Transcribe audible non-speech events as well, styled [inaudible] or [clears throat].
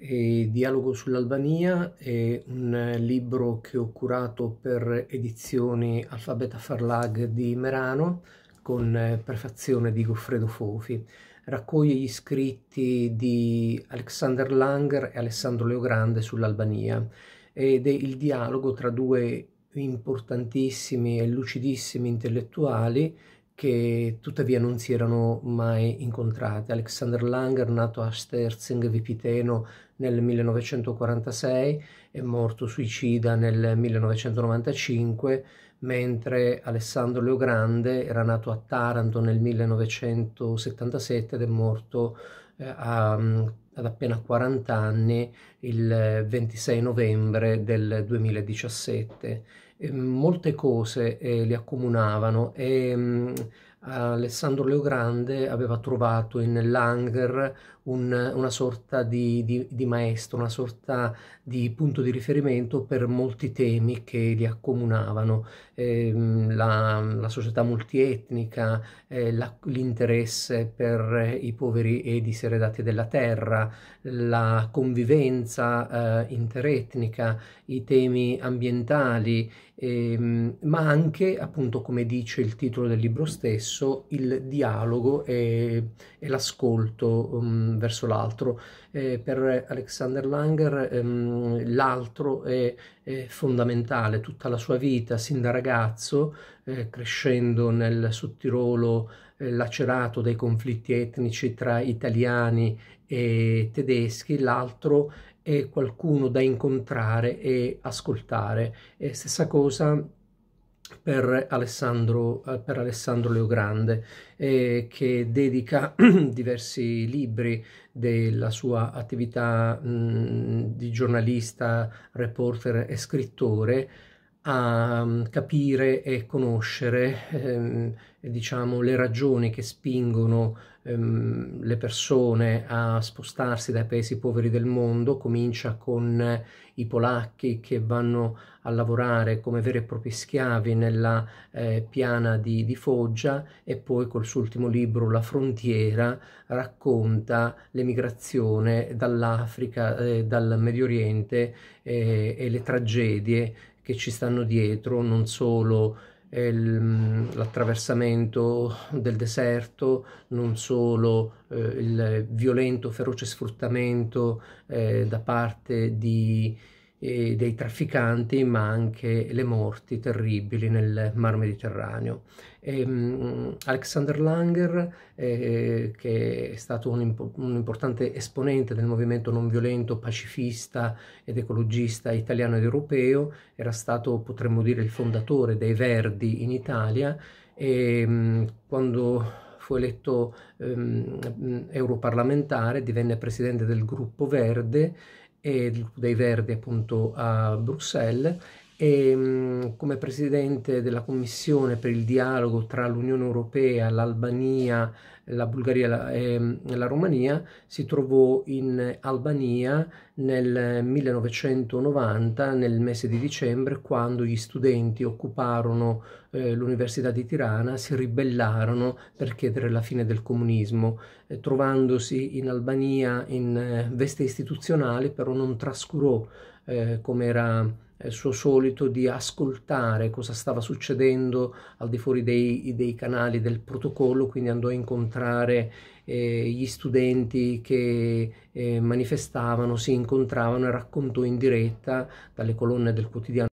e Dialogo sull'Albania è un libro che ho curato per edizioni Alfabeta Farlag di Merano con prefazione di Goffredo Fofi. Raccoglie gli scritti di Alexander Langer e Alessandro Leogrande sull'Albania ed è il dialogo tra due importantissimi e lucidissimi intellettuali che tuttavia non si erano mai incontrate. Alexander Langer, nato a Sterzing Vipiteno nel 1946, è morto suicida nel 1995, mentre Alessandro Leogrande era nato a Taranto nel 1977 ed è morto eh, a, ad appena 40 anni il 26 novembre del 2017. Ehm, molte cose eh, li accomunavano e ehm, Alessandro Leogrande aveva trovato in Langer un, una sorta di, di, di, maestro, una sorta di punto di riferimento per molti temi che li accomunavano, eh, la, la, società multietnica, eh, la, l'interesse per i poveri e i diseredati della terra, la convivenza eh, interetnica, i temi ambientali, ehm, ma anche, appunto, come dice il titolo del libro stesso, verso il dialogo e, e l'ascolto um, verso l'altro. Eh, per Alexander Langer ehm, l'altro è, è, fondamentale, tutta la sua vita, sin da ragazzo, eh, crescendo nel Sottirolo eh, lacerato dai conflitti etnici tra italiani e tedeschi, l'altro è qualcuno da incontrare e ascoltare. E stessa cosa per Alessandro, eh, per Alessandro Leogrande, eh, che dedica [clears throat] diversi libri della sua attività mh, mm, di giornalista, reporter e scrittore a mm, capire e conoscere ehm, diciamo, le ragioni che spingono ehm, le persone a spostarsi dai paesi poveri del mondo, comincia con eh, i polacchi che vanno a lavorare come veri e propri schiavi nella eh, piana di, di, Foggia e poi col suo ultimo libro La frontiera racconta l'emigrazione dall'Africa, eh, dal Medio Oriente eh, e le tragedie che ci stanno dietro, non solo l'attraversamento del deserto, non solo eh, il violento, feroce sfruttamento eh, da parte di eh, dei trafficanti, ma anche le morti terribili nel Mar Mediterraneo. E, um, Alexander Langer, eh, che è stato un, impo un, importante esponente del movimento non violento, pacifista ed ecologista italiano ed europeo, era stato, potremmo dire, il fondatore dei Verdi in Italia e um, quando fu eletto um, europarlamentare, divenne presidente del gruppo Verde e dei Verdi appunto a Bruxelles e ehm, come presidente della commissione per il dialogo tra l'Unione Europea, l'Albania, la Bulgaria e ehm, la Romania, si trovò in Albania nel 1990, nel mese di dicembre, quando gli studenti occuparono eh, l'Università di Tirana, si ribellarono per chiedere la fine del comunismo, eh, trovandosi in Albania in eh, veste istituzionale, però non trascurò eh, come era il suo solito di ascoltare cosa stava succedendo al di fuori dei, dei canali del protocollo, quindi andò a incontrare eh, gli studenti che eh, manifestavano, si incontravano e raccontò in diretta dalle colonne del quotidiano.